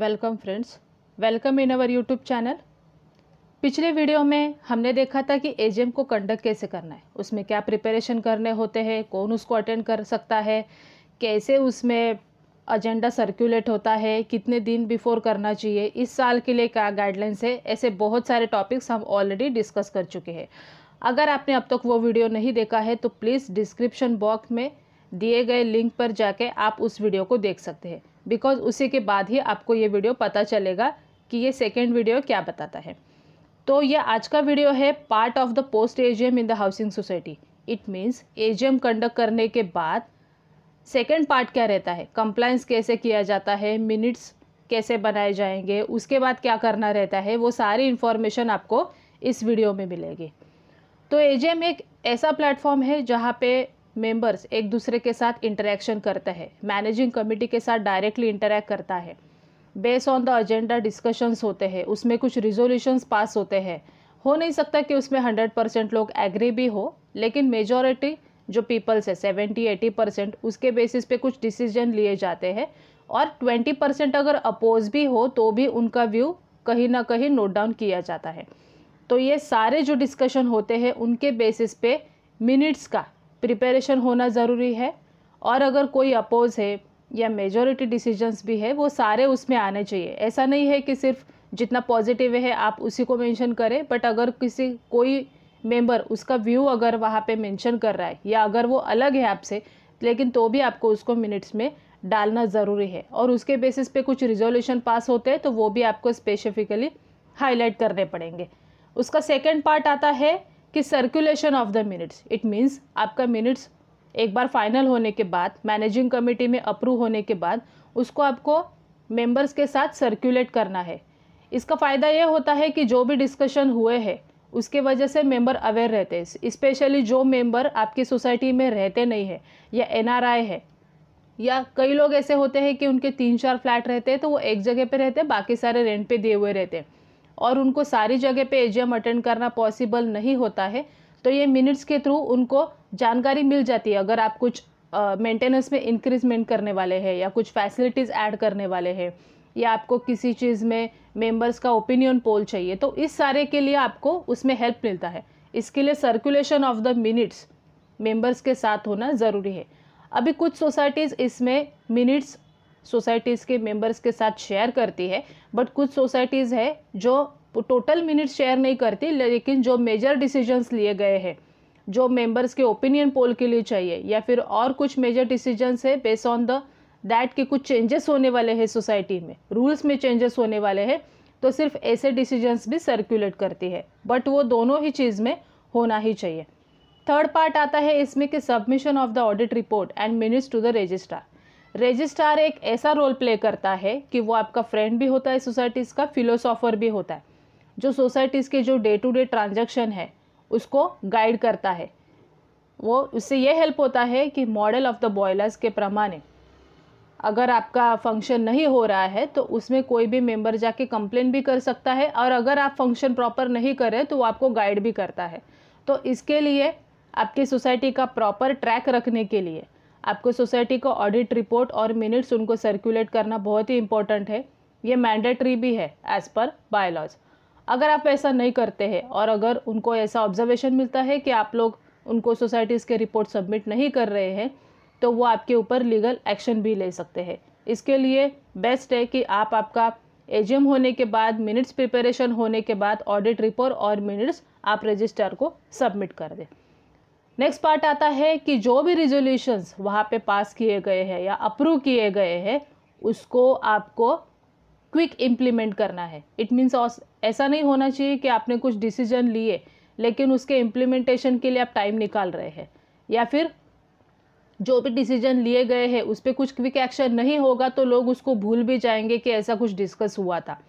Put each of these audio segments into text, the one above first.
welcome friends welcome in our YouTube channel पिछले video में हमने देखा था कि एजीएम को कंडक्ट कैसे करना है उसमें क्या प्रिपरेशन करने होते हैं कौन उसको अटेंड कर सकता है कैसे उसमें एजेंडा सर्कुलेट होता है कितने दिन बिफोर करना चाहिए इस साल के लिए क्या गाइडलाइंस है ऐसे बहुत सारे टॉपिक्स हम ऑलरेडी डिस्कस कर चुके हैं अगर आपने अब तक वो वीडियो नहीं देखा है तो प्लीज़ डिस्क्रिप्शन बॉक्स में दिए गए लिंक पर जाके आप उस वीडियो को देख सकते हैं बिकॉज उसी के बाद ही आपको ये वीडियो पता चलेगा कि ये सेकेंड वीडियो क्या बताता है तो ये आज का वीडियो है part of the post AGM in the housing society it means AGM conduct करने के बाद सेकेंड पार्ट क्या रहता है कंप्लाइंस कैसे किया जाता है मिनट्स कैसे बनाए जाएंगे उसके बाद क्या करना रहता है वो सारी इन्फॉर्मेशन आपको इस वीडियो में मिलेगी तो एजीएम एक ऐसा प्लेटफॉर्म है जहाँ पे मेंबर्स एक दूसरे के साथ इंटरेक्शन करता है मैनेजिंग कमेटी के साथ डायरेक्टली इंटरेक्ट करता है base on the agenda discussions होते हैं उसमें कुछ रिजोल्यूशंस पास होते हैं हो नहीं सकता कि उसमें हंड्रेड परसेंट लोग एग्री भी हो लेकिन मेजॉरिटी जो पीपल्स है सेवेंटी एटी परसेंट उसके बेसिस पे कुछ डिसीजन लिए जाते हैं और ट्वेंटी परसेंट अगर अपोज भी हो तो भी उनका व्यू कहीं ना कहीं नोट डाउन किया जाता है तो ये सारे जो डिस्कशन होते हैं उनके बेसिस पे मिनट्स का प्रिपरेशन होना ज़रूरी है और अगर कोई अपोज है या मेजॉरिटी डिसीजंस भी है वो सारे उसमें आने चाहिए ऐसा नहीं है कि सिर्फ जितना पॉजिटिव है आप उसी को मेंशन करें बट अगर किसी कोई मेंबर उसका व्यू अगर वहाँ पे मेंशन कर रहा है या अगर वो अलग है आपसे लेकिन तो भी आपको उसको मिनट्स में डालना ज़रूरी है और उसके बेसिस पे कुछ रिजोल्यूशन पास होते हैं तो वो भी आपको स्पेसिफिकली हाईलाइट करने पड़ेंगे उसका सेकेंड पार्ट आता है कि circulation of the minutes it means आपका मिनट्स एक बार फाइनल होने के बाद मैनेजिंग कमेटी में अप्रूव होने के बाद उसको आपको मेंबर्स के साथ सर्कुलेट करना है इसका फ़ायदा यह होता है कि जो भी डिस्कशन हुए हैं उसके वजह से मेंबर अवेयर रहते हैं स्पेशली जो मेंबर आपकी सोसाइटी में रहते नहीं है या एन है या कई लोग ऐसे होते हैं कि उनके तीन चार फ्लैट रहते हैं तो वो एक जगह पर रहते हैं बाकी सारे रेंट पर दिए हुए रहते हैं और उनको सारी जगह पे एजीएम अटेंड करना पॉसिबल नहीं होता है तो ये मिनट्स के थ्रू उनको जानकारी मिल जाती है अगर आप कुछ मेंटेनेंस uh, में इंक्रीजमेंट करने वाले हैं या कुछ फैसिलिटीज़ ऐड करने वाले हैं या आपको किसी चीज़ में मेंबर्स का ओपिनियन पोल चाहिए तो इस सारे के लिए आपको उसमें हेल्प मिलता है इसके लिए circulation of the minutes members के साथ होना ज़रूरी है अभी कुछ सोसाइटीज़ इसमें मिनट्स सोसाइटीज़ के मेंबर्स के साथ शेयर करती है बट कुछ सोसाइटीज़ है जो टोटल मिनट शेयर नहीं करती लेकिन जो मेजर डिसीजंस लिए गए हैं जो मेंबर्स के ओपिनियन पोल के लिए चाहिए या फिर और कुछ मेजर डिसीजंस है बेस ऑन द दैट के कुछ चेंजेस होने वाले हैं सोसाइटी में रूल्स में चेंजेस होने वाले हैं तो सिर्फ ऐसे डिसीजंस भी सर्कुलेट करती है बट वो दोनों ही चीज़ में होना ही चाहिए थर्ड पार्ट आता है इसमें कि submission of the audit report and minutes to the registrar registrar एक ऐसा रोल प्ले करता है कि वो आपका फ्रेंड भी होता है सोसाइटीज़ का फिलोसॉफर भी होता है जो सोसाइटीज़ के जो डे टू डे ट्रांजेक्शन है उसको गाइड करता है वो उससे ये हेल्प होता है कि मॉडल ऑफ द बॉयलर्स के प्रमाणे अगर आपका फंक्शन नहीं हो रहा है तो उसमें कोई भी मेंबर जाके कंप्लेन भी कर सकता है और अगर आप फंक्शन प्रॉपर नहीं करें तो वो आपको गाइड भी करता है तो इसके लिए आपकी सोसाइटी का प्रॉपर ट्रैक रखने के लिए आपको सोसाइटी को ऑडिट रिपोर्ट और मिनट्स उनको सर्कुलेट करना बहुत ही इंपॉर्टेंट है ये मैंडेटरी भी है एज़ पर बायोलॉज अगर आप ऐसा नहीं करते हैं और अगर उनको ऐसा ऑब्जर्वेशन मिलता है कि आप लोग उनको सोसाइटीज़ के रिपोर्ट सबमिट नहीं कर रहे हैं तो वो आपके ऊपर लीगल एक्शन भी ले सकते हैं इसके लिए बेस्ट है कि आप आपका एजीएम होने के बाद मिनट्स प्रिपरेशन होने के बाद ऑडिट रिपोर्ट और मिनट्स आप रजिस्ट्रार को सबमिट कर दें नेक्स्ट पार्ट आता है कि जो भी रिजोल्यूशंस वहाँ पे पास किए गए हैं या अप्रूव किए गए हैं उसको आपको क्विक इम्प्लीमेंट करना है इट मीन्स ऐसा नहीं होना चाहिए कि आपने कुछ डिसीजन लिए लेकिन उसके इम्प्लीमेंटेशन के लिए आप टाइम निकाल रहे हैं या फिर जो भी डिसीजन लिए गए हैं उस पर कुछ क्विक एक्शन नहीं होगा तो लोग उसको भूल भी जाएंगे कि ऐसा कुछ डिस्कस हुआ था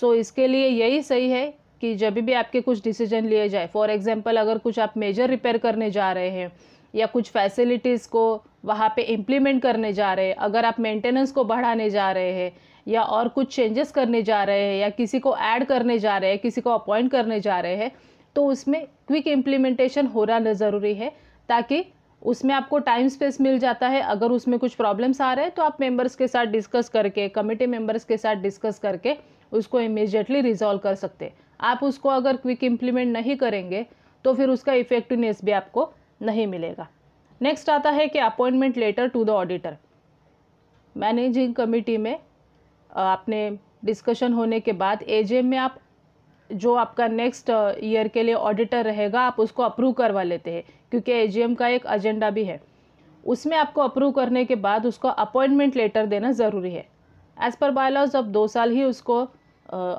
सो so, इसके लिए यही सही है कि जब भी आपके कुछ डिसीजन लिए जाए फॉर एग्ज़ाम्पल अगर कुछ आप मेजर रिपेयर करने जा रहे हैं या कुछ फैसिलिटीज़ को वहाँ पे इम्प्लीमेंट करने जा रहे हैं अगर आप मेंटेनेंस को बढ़ाने जा रहे हैं या और कुछ चेंजेस करने जा रहे हैं या किसी को ऐड करने जा रहे हैं किसी को अपॉइंट करने जा रहे हैं तो उसमें क्विक इम्प्लीमेंटेशन होना ज़रूरी है ताकि उसमें आपको टाइम स्पेस मिल जाता है अगर उसमें कुछ प्रॉब्लम्स आ रहे हैं तो आप मेंबर्स के साथ डिस्कस करके कमेटी मेंबर्स के साथ डिस्कस करके उसको इमीजिएटली रिजॉल्व कर सकते हैं आप उसको अगर क्विक इम्प्लीमेंट नहीं करेंगे तो फिर उसका इफेक्टिवनेस भी आपको नहीं मिलेगा नेक्स्ट आता है कि appointment letter to the auditor managing committee में आपने डिस्कशन होने के बाद एजेम में आप जो आपका नेक्स्ट ईयर के लिए ऑडिटर रहेगा आप उसको अप्रूव करवा लेते हैं क्योंकि एजीएम का एक एजेंडा भी है उसमें आपको अप्रूव करने के बाद उसको अपॉइंटमेंट लेटर देना ज़रूरी है एज़ पर बायलॉज आप दो साल ही उसको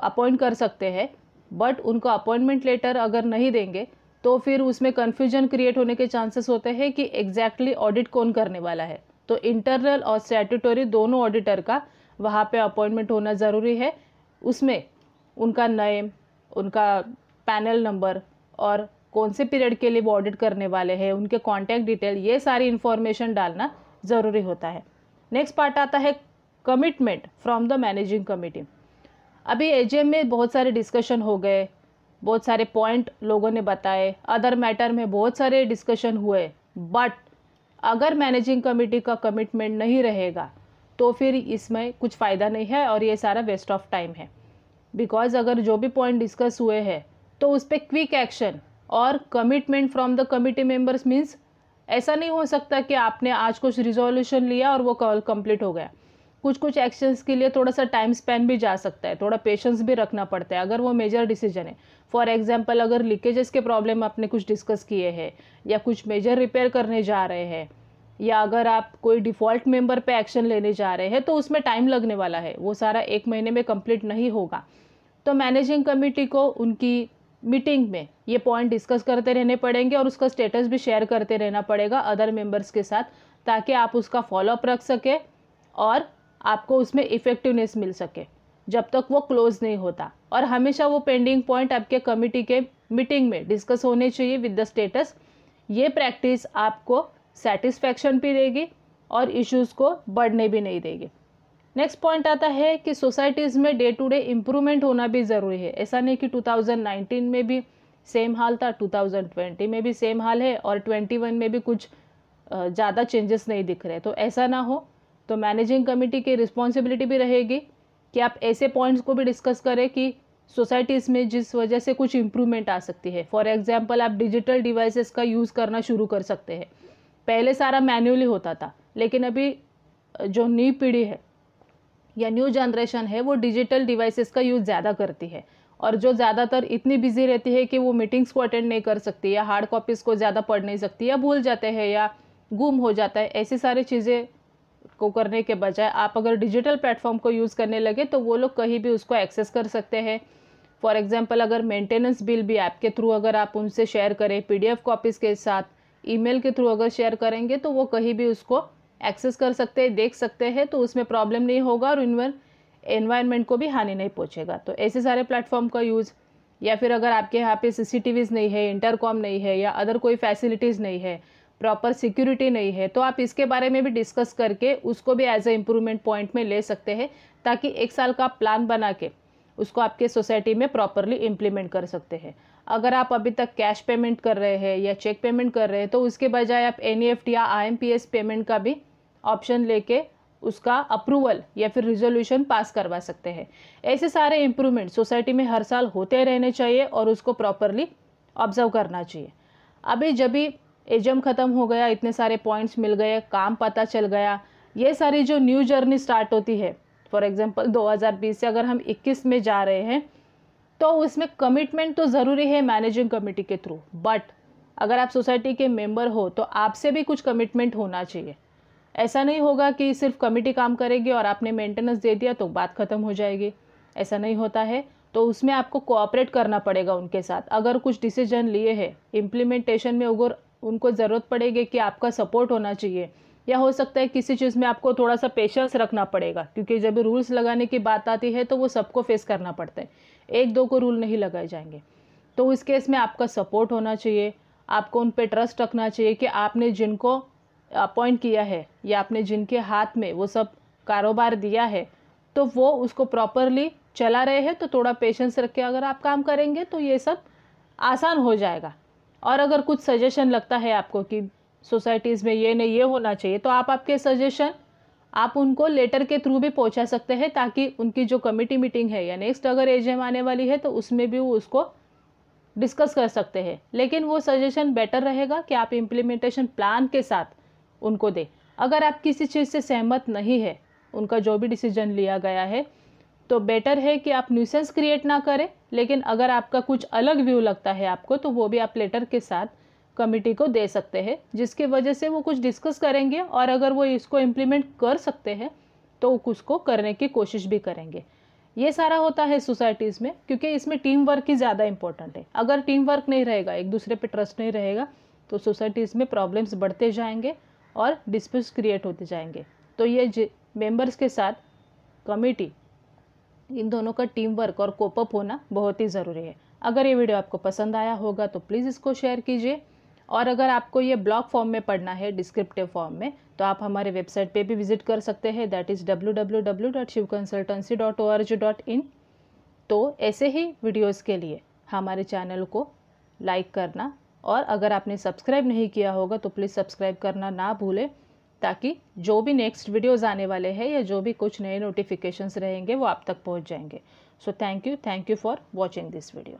अपॉइंट कर सकते हैं बट उनको अपॉइंटमेंट लेटर अगर नहीं देंगे तो फिर उसमें कन्फ्यूजन क्रिएट होने के चांसेस होते हैं कि एग्जैक्टली ऑडिट कौन करने वाला है तो इंटरनल और स्टैट्यूटोरी दोनों ऑडिटर का वहाँ पे अपॉइंटमेंट होना ज़रूरी है उसमें उनका नेम उनका पैनल नंबर और कौन से पीरियड के लिए वो ऑडिट करने वाले हैं उनके कॉन्टैक्ट डिटेल ये सारी इन्फॉर्मेशन डालना ज़रूरी होता है नेक्स्ट पार्ट आता है commitment from the managing committee अभी एजीएम में बहुत सारे डिस्कशन हो गए बहुत सारे पॉइंट लोगों ने बताए अदर मैटर में बहुत सारे डिस्कशन हुए बट अगर मैनेजिंग कमेटी का कमिटमेंट नहीं रहेगा तो फिर इसमें कुछ फ़ायदा नहीं है और ये सारा वेस्ट ऑफ टाइम है बिकॉज अगर जो भी पॉइंट डिस्कस हुए हैं तो उस पर क्विक एक्शन और commitment from the committee members means ऐसा नहीं हो सकता कि आपने आज कुछ रिजोल्यूशन लिया और वो कॉल कंप्लीट हो गया कुछ कुछ एक्शंस के लिए थोड़ा सा टाइम स्पेन भी जा सकता है थोड़ा पेशेंस भी रखना पड़ता है अगर वो मेजर डिसीजन है फॉर एग्जाम्पल अगर लीकेजेस के प्रॉब्लम आपने कुछ डिस्कस किए हैं या कुछ मेजर रिपेयर करने जा रहे हैं या अगर आप कोई डिफ़ॉल्ट मेंबर पे एक्शन लेने जा रहे हैं तो उसमें टाइम लगने वाला है वो सारा एक महीने में कंप्लीट नहीं होगा तो मैनेजिंग कमेटी को उनकी मीटिंग में ये पॉइंट डिस्कस करते रहने पड़ेंगे और उसका स्टेटस भी शेयर करते रहना पड़ेगा अदर मेंबर्स के साथ ताकि आप उसका फॉलोअप रख सकें और आपको उसमें इफ़ेक्टिवनेस मिल सके जब तक वो क्लोज़ नहीं होता और हमेशा वो पेंडिंग पॉइंट आपके कमिटी के मीटिंग में डिस्कस होने चाहिए विद द स्टेटस ये प्रैक्टिस आपको सेटिस्फैक्शन भी देगी और इश्यूज को बढ़ने भी नहीं देगी नेक्स्ट पॉइंट आता है कि सोसाइटीज़ में डे टू डे इम्प्रूवमेंट होना भी ज़रूरी है ऐसा नहीं कि 2019 में भी सेम हाल था 2020 में भी सेम हाल है और 21 में भी कुछ ज़्यादा चेंजेस नहीं दिख रहे तो ऐसा ना हो तो मैनेजिंग कमेटी की रिस्पॉन्सिबिलिटी भी रहेगी कि आप ऐसे पॉइंट्स को भी डिस्कस करें कि सोसाइटीज़ में जिस वजह से कुछ इम्प्रूवमेंट आ सकती है फॉर एग्जाम्पल आप डिजिटल डिवाइसेस का यूज़ करना शुरू कर सकते हैं पहले सारा मैन्युअली होता था लेकिन अभी जो नई पीढ़ी है या न्यू जनरेशन है वो डिजिटल डिवाइसेस का यूज़ ज़्यादा करती है और जो ज़्यादातर इतनी बिजी रहती है कि वो मीटिंग्स को अटेंड नहीं कर सकती या हार्ड कॉपीज़ को ज़्यादा पढ़ नहीं सकती या भूल जाते हैं या गुम हो जाता है ऐसी सारी चीज़ें को करने के बजाय आप अगर डिजिटल प्लेटफॉर्म को यूज़ करने लगे तो वो लोग कहीं भी उसको एक्सेस कर सकते हैं फॉर एग्ज़ाम्पल अगर मेंटेनेंस बिल भी ऐप के थ्रू अगर आप उनसे शेयर करें पीडीएफ कॉपीज़ के साथ ईमेल के थ्रू अगर शेयर करेंगे तो वो कहीं भी उसको एक्सेस कर सकते हैं देख सकते हैं तो उसमें प्रॉब्लम नहीं होगा और इनवर एनवायरनमेंट को भी हानि नहीं पहुँचेगा तो ऐसे सारे प्लेटफॉर्म का यूज़ या फिर अगर आपके यहाँ पे सी नहीं है इंटरकॉम नहीं है या अदर कोई फैसिलिटीज़ नहीं है प्रॉपर सिक्योरिटी नहीं है तो आप इसके बारे में भी डिस्कस करके उसको भी एज ए इम्प्रूवमेंट पॉइंट में ले सकते हैं ताकि एक साल का प्लान बना के उसको आपके सोसाइटी में प्रॉपरली इम्प्लीमेंट कर सकते हैं अगर आप अभी तक कैश पेमेंट कर रहे हैं या चेक पेमेंट कर रहे हैं तो उसके बजाय आप एन e या आई पेमेंट का भी ऑप्शन लेके उसका अप्रूवल या फिर रिजोल्यूशन पास करवा सकते हैं ऐसे सारे इम्प्रूवमेंट सोसाइटी में हर साल होते रहने चाहिए और उसको प्रॉपरली ऑब्जर्व करना चाहिए अभी जब भी एजम ख़त्म हो गया इतने सारे पॉइंट्स मिल गए काम पता चल गया ये सारी जो न्यू जर्नी स्टार्ट होती है फॉर एग्ज़ाम्पल 2020 से अगर हम 21 में जा रहे हैं तो उसमें कमिटमेंट तो ज़रूरी है मैनेजिंग कमेटी के थ्रू बट अगर आप सोसाइटी के मेंबर हो तो आपसे भी कुछ कमिटमेंट होना चाहिए ऐसा नहीं होगा कि सिर्फ कमेटी काम करेगी और आपने मेंटेनेंस दे दिया तो बात ख़त्म हो जाएगी ऐसा नहीं होता है तो उसमें आपको कोऑपरेट करना पड़ेगा उनके साथ अगर कुछ डिसीजन लिए हैं इम्प्लीमेंटेशन में अगर उनको ज़रूरत पड़ेगी कि आपका सपोर्ट होना चाहिए या हो सकता है किसी चीज़ में आपको थोड़ा सा पेशेंस रखना पड़ेगा क्योंकि जब रूल्स लगाने की बात आती है तो वो सबको फेस करना पड़ता है एक दो को रूल नहीं लगाए जाएंगे तो उस केस में आपका सपोर्ट होना चाहिए आपको उन पर ट्रस्ट रखना चाहिए कि आपने जिनको अपॉइंट किया है या आपने जिनके हाथ में वो सब कारोबार दिया है तो वो उसको प्रॉपरली चला रहे हैं तो थोड़ा पेशेंस रख के अगर आप काम करेंगे तो ये सब आसान हो जाएगा और अगर कुछ सजेशन लगता है आपको कि सोसाइटीज़ में ये नहीं ये होना चाहिए तो आप आपके सजेशन आप उनको लेटर के थ्रू भी पहुंचा सकते हैं ताकि उनकी जो कमेटी मीटिंग है या नेक्स्ट अगर एजीएम आने वाली है तो उसमें भी वो उसको डिस्कस कर सकते हैं लेकिन वो सजेशन बेटर रहेगा कि आप इम्प्लीमेंटेशन प्लान के साथ उनको दें अगर आप किसी चीज़ से सहमत नहीं है उनका जो भी डिसीजन लिया गया है तो बेटर है कि आप न्यूसेंस क्रिएट ना करें लेकिन अगर आपका कुछ अलग व्यू लगता है आपको तो वो भी आप लेटर के साथ कमिटी को दे सकते हैं जिसकी वजह से वो कुछ डिस्कस करेंगे और अगर वो इसको इम्प्लीमेंट कर सकते हैं तो उसको करने की कोशिश भी करेंगे ये सारा होता है सोसाइटीज़ में क्योंकि इसमें टीम वर्क ही ज़्यादा इंपॉर्टेंट है अगर टीम वर्क नहीं रहेगा एक दूसरे पर ट्रस्ट नहीं रहेगा तो सोसाइटीज़ में प्रॉब्लम्स बढ़ते जाएंगे और डिस्प्यूट्स क्रिएट होते जाएंगे तो ये मेंबर्स के साथ कमेटी इन दोनों का टीम वर्क और कोपअप होना बहुत ही ज़रूरी है अगर ये वीडियो आपको पसंद आया होगा तो प्लीज़ इसको शेयर कीजिए और अगर आपको ये ब्लॉग फॉर्म में पढ़ना है डिस्क्रिप्टिव फॉर्म में तो आप हमारे वेबसाइट पे भी विजिट कर सकते हैं that is W W W dot Shiv consultancy dot O R G dot in तो ऐसे ही वीडियोज़ के लिए हमारे चैनल को लाइक करना और अगर आपने सब्सक्राइब नहीं किया होगा तो प्लीज़ सब्सक्राइब करना ना भूलें ताकि जो भी नेक्स्ट वीडियोस आने वाले हैं या जो भी कुछ नए नोटिफिकेशंस रहेंगे वो आप तक पहुंच जाएंगे so thank you thank you for watching this video